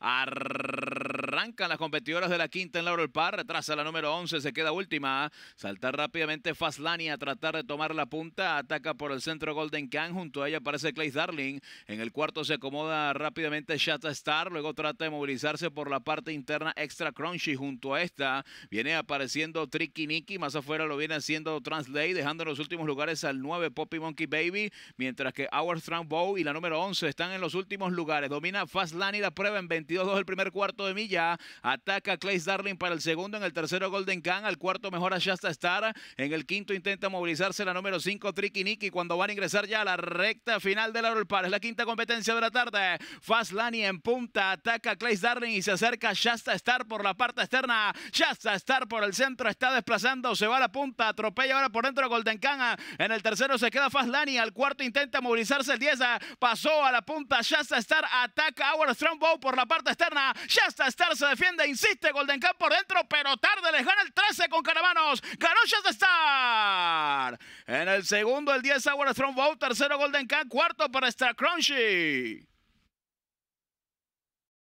Arr las competidoras de la quinta en Laurel Park. Retrasa la número 11, se queda última. Saltar rápidamente Faslani a tratar de tomar la punta. Ataca por el centro Golden Can. Junto a ella aparece Clay Darling. En el cuarto se acomoda rápidamente Shatta Star. Luego trata de movilizarse por la parte interna Extra Crunchy. Junto a esta viene apareciendo Tricky Nicky. Más afuera lo viene haciendo Translay. dejando en los últimos lugares al 9 Poppy Monkey Baby. Mientras que Our Strong Bow y la número 11 están en los últimos lugares. Domina Faslani la prueba en 22-2 el primer cuarto de milla. Ataca a Darling para el segundo. En el tercero, Golden Khan. Al cuarto, mejora Shasta Star. En el quinto, intenta movilizarse la número 5, Tricky Nicky. Cuando van a ingresar ya a la recta final del Par. Es la quinta competencia de la tarde. Lani en punta. Ataca a Darling y se acerca Shasta Star por la parte externa. Shasta Star por el centro. Está desplazando. Se va a la punta. Atropella ahora por dentro Golden Khan. En el tercero se queda Lani Al cuarto intenta movilizarse el 10. Pasó a la punta. Shasta Star ataca a Our Strongbow por la parte externa. Shasta Star se defiende, insiste Golden Camp por dentro, pero tarde les gana el 13 con Caravanos. Garochas de Star. En el segundo, el 10 Hour Strongbow. Tercero, Golden Camp. Cuarto para Star Crunchy.